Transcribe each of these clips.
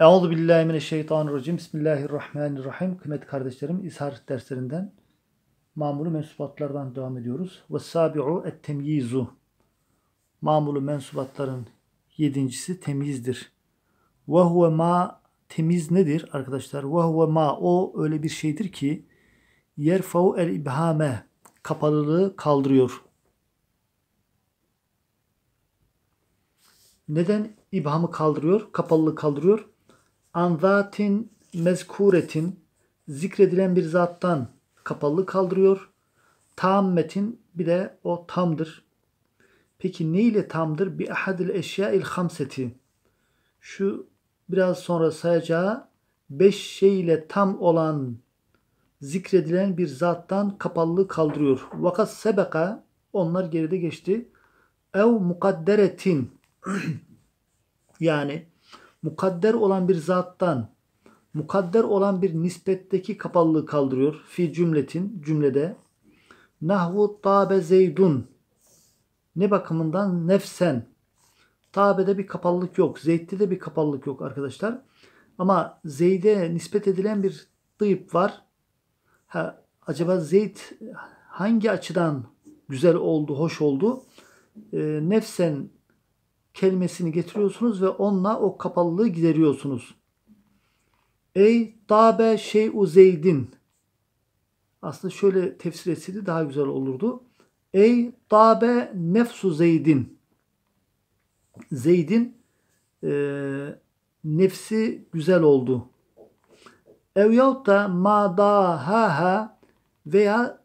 Euzu billahi mineşşeytanirracim. Bismillahirrahmanirrahim. Kıymetli kardeşlerim, İshar derslerinden mamulu mensubatlardan devam ediyoruz. Ve sabi'u et-temyizu. Mamulu mensubatların yedincisi temizdir. Ve huve ma temiz nedir arkadaşlar? Ve huve ma o öyle bir şeydir ki yerfau el ibhame kapalılığı kaldırıyor. Neden ibhamı kaldırıyor, kapalılığı kaldırıyor? Anzatin mezkuretin zikredilen bir zattan kapalı kaldırıyor. Tammetin bir de o tamdır. Peki ne ile tamdır? Bir ahadil eşyail hamseti. Şu biraz sonra sayacağı beş şey ile tam olan zikredilen bir zattan kapallığı kaldırıyor. Vakat sebeka onlar geride geçti. Ev mukadderetin yani mukadder olan bir zattan mukadder olan bir nispetteki kapallığı kaldırıyor. Fi cümletin cümlede nahvu tabe zeydun ne bakımından nefsen tabe'de bir kapallık yok. Zeyd'de de bir kapallık yok arkadaşlar. Ama Zeyd'e nispet edilen bir dıyıp var. Ha, acaba Zeyd hangi açıdan güzel oldu, hoş oldu? E, nefsen kelimesini getiriyorsunuz ve onunla o kapalılığı gideriyorsunuz. Ey dabe şeyu zeydin. Aslında şöyle tefsir etseydi daha güzel olurdu. Ey dabe nefsu zeydin. Zeyd'in e, nefsi güzel oldu. Ev yahut da ma da ha ha veya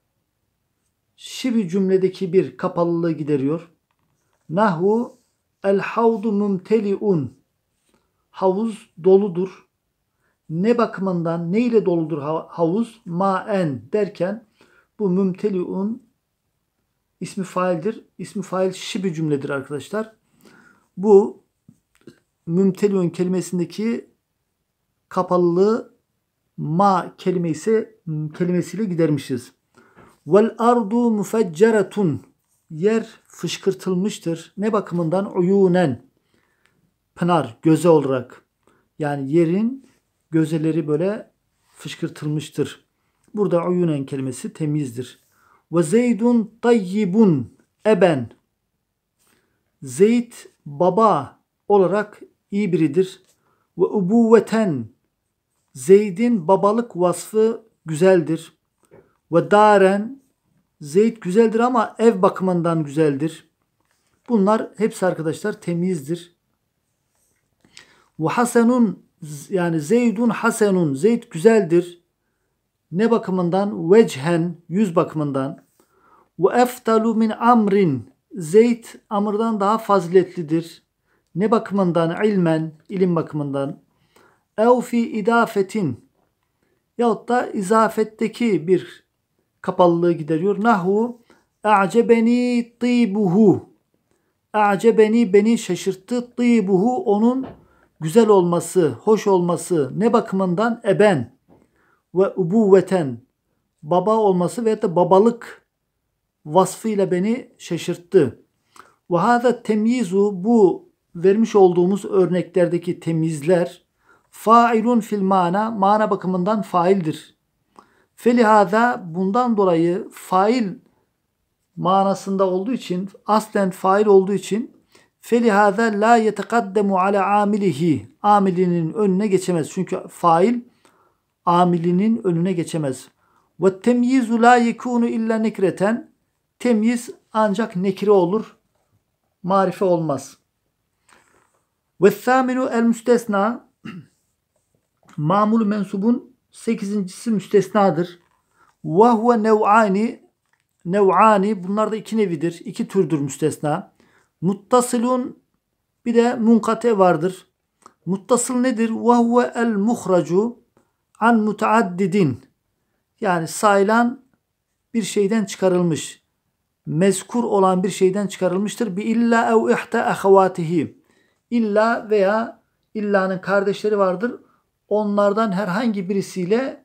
şibi cümledeki bir kapalılığı gideriyor. Nahu El havdu mumteliun. Havuz doludur. Ne bakımından, ne ile doludur havuz? Ma'en derken bu mümteliun ismi faildir. İsmi fail bir cümledir arkadaşlar. Bu mümteliun kelimesindeki kapalılığı ma kelimesi kelimesiyle gidermişiz. Vel ardu mufecceretun yer fışkırtılmıştır. Ne bakımından? Uyunen. Pınar, göze olarak. Yani yerin gözeleri böyle fışkırtılmıştır. Burada uyunen kelimesi temizdir. Ve zeydun tayyibun eben. Zeyd baba olarak iyi biridir. Ve ubuvveten. Zeyd'in babalık vasfı güzeldir. Ve daren Zeyt güzeldir ama ev bakımından güzeldir. Bunlar hepsi arkadaşlar temizdir. Ve hasenun yani Zeydun hasenun. zeyt güzeldir. Ne bakımından? Vechen yüz bakımından. Ve eftalu min amrin. zeyt amırdan daha faziletlidir. Ne bakımından? İlmen ilim bakımından. Ev fi idafetin. Yahut da izafetteki bir kapalılığı gideriyor. Nahu a'cebeni tibuhu. A'cebeni beni şaşırttı. Tibuhu onun güzel olması, hoş olması ne bakımından eben ve ubuvveten baba olması veyahut da babalık vasfıyla beni şaşırttı. Ve hâzâ temyizu bu vermiş olduğumuz örneklerdeki temizler failun fil mana mana bakımından faildir Felihada bundan dolayı fail manasında olduğu için aslen fail olduğu için felihada la yetekaddemu ala amilihi amilinin önüne geçemez. Çünkü fail amilinin önüne geçemez. Ve temyizu la yekunu illa nekreten temyiz ancak nekire olur. Marife olmaz. Ve saminu el müstesna mamul mensubun Sekizincisi müstesnadır. Vahve nev'ani nev'ani bunlar da iki nevidir. iki türdür müstesna. Muttasilun bir de munkate vardır. Muttasıl nedir? Vahve huve el muhracu an mutaaddidin. Yani sayılan bir şeyden çıkarılmış. Mezkur olan bir şeyden çıkarılmıştır. Bi illa ev ihte ahawatihi. İlla veya illanın kardeşleri vardır onlardan herhangi birisiyle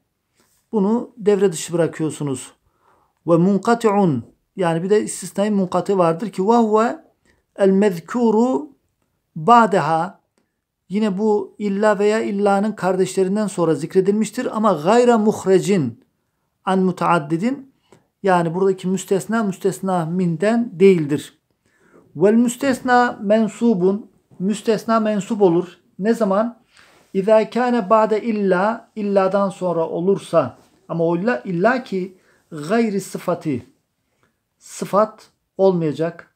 bunu devre dışı bırakıyorsunuz. Ve munkati'un yani bir de istisnai munkati vardır ki ve huve el mezkuru badeha yine bu illa veya illanın kardeşlerinden sonra zikredilmiştir ama gayra muhrecin an mutaaddidin yani buradaki müstesna müstesna minden değildir. Vel müstesna mensubun müstesna mensup olur. Ne zaman? İza kana ba'de illa illadan sonra olursa ama o illa, illa ki gayri sıfatı sıfat olmayacak.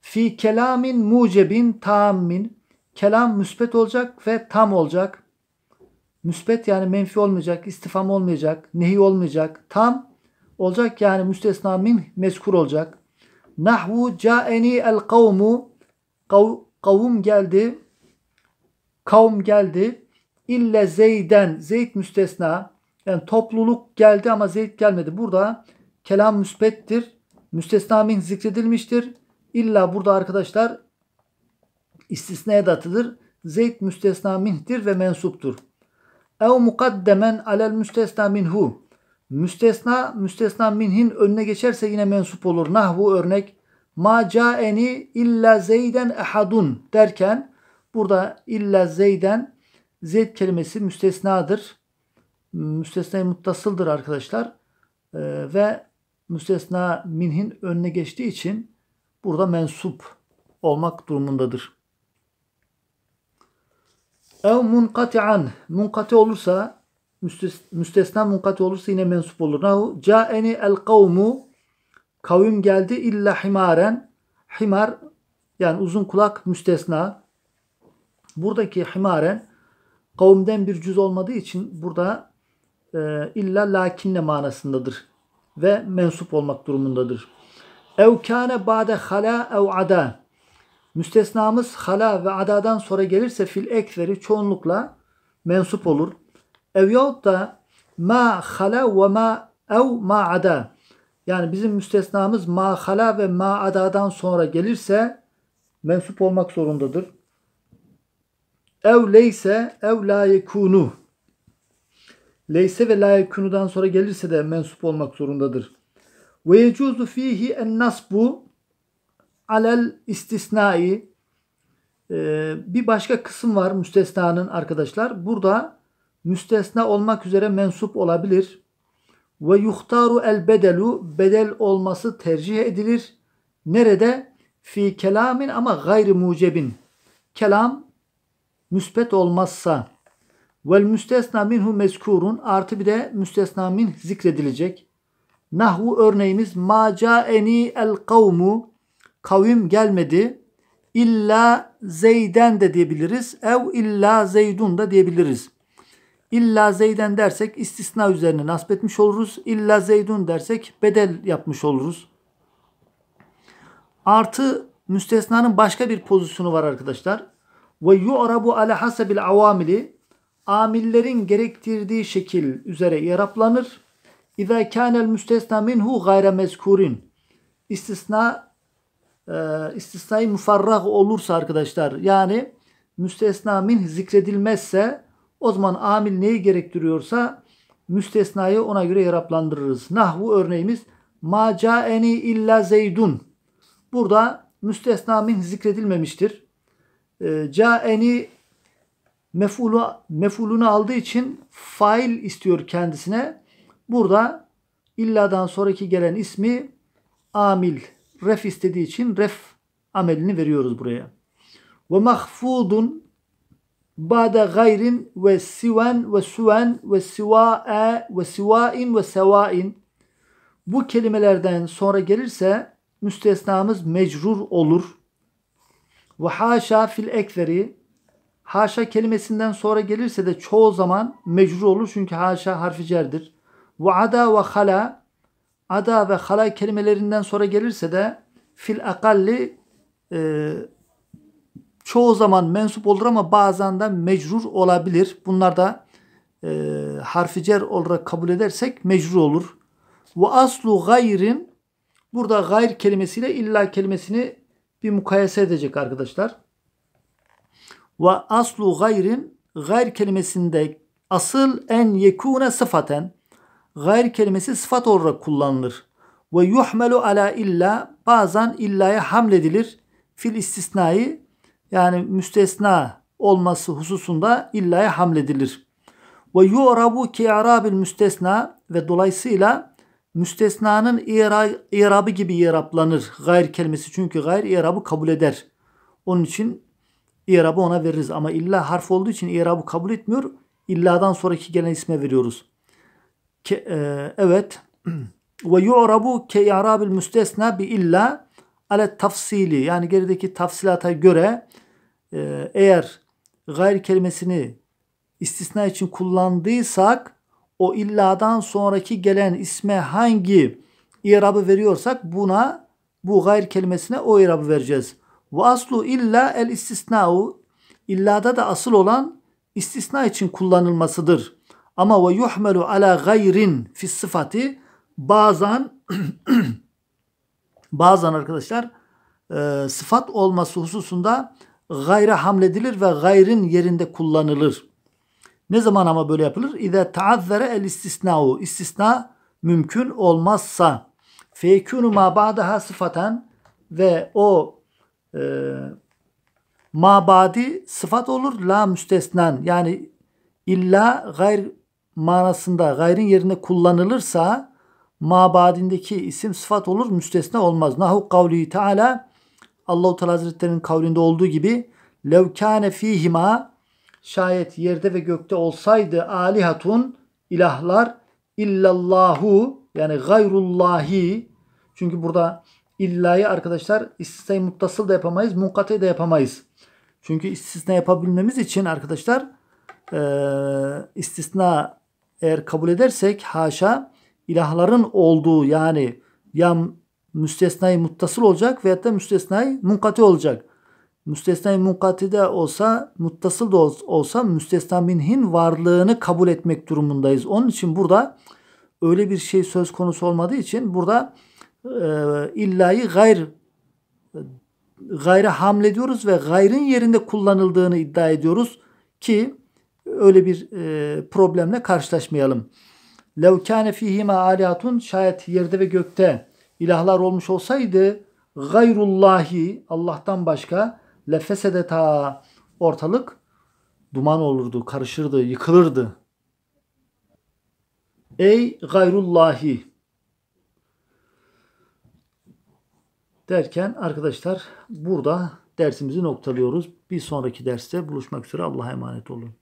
Fi kelamin mucebin tammin kelam müspet olacak ve tam olacak. Müspet yani menfi olmayacak, istifam olmayacak, nehi olmayacak. Tam olacak yani müstesna min mezkur olacak. Nahvu caeni el kavmu kavum geldi Kavm geldi. İlle Zeyd'en, zeyt müstesna. Yani topluluk geldi ama zeyt gelmedi. Burada kelam müspettir. Müstesna min zikredilmiştir. İlla burada arkadaşlar istisnaya da atılır. Zeyd müstesna minhtir ve mensuptur. Ev mukaddemen alel müstesna minhu. Müstesna, müstesna minhin önüne geçerse yine mensup olur. Nah bu örnek. Ma caeni illa zeyden ehadun derken Burada illa zeyden zeyd kelimesi müstesnadır. Müstesna muttasıldır arkadaşlar. Ee, ve müstesna minhin önüne geçtiği için burada mensup olmak durumundadır. Ev munkati'an. Munkati olursa müstesna munkati olursa yine mensup olur. Nahu ca'eni el kavmu kavim geldi illa himaren. Himar yani uzun kulak müstesna. Buradaki himare kavimden bir cüz olmadığı için burada e, illa lakinle manasındadır ve mensup olmak durumundadır. Ev kâne ba'de hala ev ada. Müstesnamız hala ve adadan sonra gelirse fil ekveri çoğunlukla mensup olur. Ev yahut da ma hala ve ma ev ma ada. Yani bizim müstesnamız ma hala ve ma adadan sonra gelirse mensup olmak zorundadır. Ev leyse ev la yekunu. Leyse ve la yekunudan sonra gelirse de mensup olmak zorundadır. Ve yecuzu fihi en nasbu alel istisnai. Ee, bir başka kısım var müstesnanın arkadaşlar. Burada müstesna olmak üzere mensup olabilir. Ve yuhtaru el bedelu bedel olması tercih edilir. Nerede? Fi kelamin ama gayri mucebin. Kelam müspet olmazsa vel müstesna minhu mezkurun artı bir de müstesna min zikredilecek. Nahvu örneğimiz ma caeni el kavmu kavim gelmedi illa zeyden de diyebiliriz. Ev illa zeydun da diyebiliriz. İlla zeyden dersek istisna üzerine nasip etmiş oluruz. İlla zeydun dersek bedel yapmış oluruz. Artı müstesnanın başka bir pozisyonu var arkadaşlar. Ve yu'rabu ala hasabil avamili amillerin gerektirdiği şekil üzere yaraplanır. İza kânel müstesna minhu gayre mezkurin. İstisna e, istisnai mufarrah olursa arkadaşlar yani müstesna min zikredilmezse o zaman amil neyi gerektiriyorsa müstesnayı ona göre yaraplandırırız. Nahvu örneğimiz ma caeni illa zeydun. Burada müstesna min zikredilmemiştir. Ee, caeni mef'ulu, mef'ulunu aldığı için fail istiyor kendisine. Burada illadan sonraki gelen ismi amil, ref istediği için ref amelini veriyoruz buraya. Ve mahfudun ba'da gayrin ve siven ve suven ve siva'e ve sivain ve sevain bu kelimelerden sonra gelirse müstesnamız mecrur olur. Ve haşa fil ekseri haşa kelimesinden sonra gelirse de çoğu zaman mecrur olur çünkü haşa harfi cerdir. Ve ada ve hala ada ve hala kelimelerinden sonra gelirse de fil akalli e, çoğu zaman mensup olur ama bazen de mecrur olabilir. Bunlar da e, harfi cer olarak kabul edersek mecrur olur. Ve aslu gayrin burada gayr kelimesiyle illa kelimesini bir mukayese edecek arkadaşlar. Ve aslu gayrin gayr kelimesinde asıl en yekune sıfaten gayr kelimesi sıfat olarak kullanılır. Ve yuhmelu ala illa bazen illaya hamledilir. Fil istisnai yani müstesna olması hususunda illaya hamledilir. Ve yu'rabu ki arabil müstesna ve dolayısıyla Müstesnanın i'ra, i'rabı gibi i'raplanır. Gayr kelimesi çünkü gayr i'rabı kabul eder. Onun için i'rabı ona veririz. Ama illa harf olduğu için i'rabı kabul etmiyor. İlladan sonraki gelen isme veriyoruz. Ke, e, evet. Ve yu'rabu ke i'rabil müstesna bi illa ale tafsili. Yani gerideki tafsilata göre e, eğer gayr kelimesini istisna için kullandıysak o illadan sonraki gelen isme hangi irabı veriyorsak buna bu gayr kelimesine o irabı vereceğiz. Ve aslu illa el istisna'u illada da asıl olan istisna için kullanılmasıdır. Ama ve yuhmelu ala gayrin fis sıfati bazen bazen arkadaşlar e, sıfat olması hususunda gayra hamledilir ve gayrin yerinde kullanılır. Ne zaman ama böyle yapılır? İde taazzere el istisna'u. İstisna mümkün olmazsa. Fekûnu ma ba'daha sıfaten ve o e, mabadi sıfat olur. La müstesn'an yani illa gayr manasında gayrin yerine kullanılırsa mabadindeki isim sıfat olur müstesna olmaz. Nahu kavli teala Allahu Teala Hazretleri'nin kavlinde olduğu gibi levkane fihima Şayet yerde ve gökte olsaydı alihatun ilahlar illallahu yani gayrullahi çünkü burada illayı arkadaşlar istisnayı muttasıl da yapamayız, munkati de yapamayız. Çünkü istisna yapabilmemiz için arkadaşlar e, istisna eğer kabul edersek haşa ilahların olduğu yani ya müstesnayı muttasıl olacak veyahut da müstesnayı munkati olacak müstesna munkati olsa muttasıl da olsa müstesna minhin varlığını kabul etmek durumundayız. Onun için burada öyle bir şey söz konusu olmadığı için burada e, illayı gayr gayre hamlediyoruz ve gayrın yerinde kullanıldığını iddia ediyoruz ki öyle bir e, problemle karşılaşmayalım. Lev kâne fîhîmâ âlihatun şayet yerde ve gökte ilahlar olmuş olsaydı gayrullahi Allah'tan başka lefesedeta ortalık duman olurdu, karışırdı, yıkılırdı. Ey gayrullahi derken arkadaşlar burada dersimizi noktalıyoruz. Bir sonraki derste buluşmak üzere Allah'a emanet olun.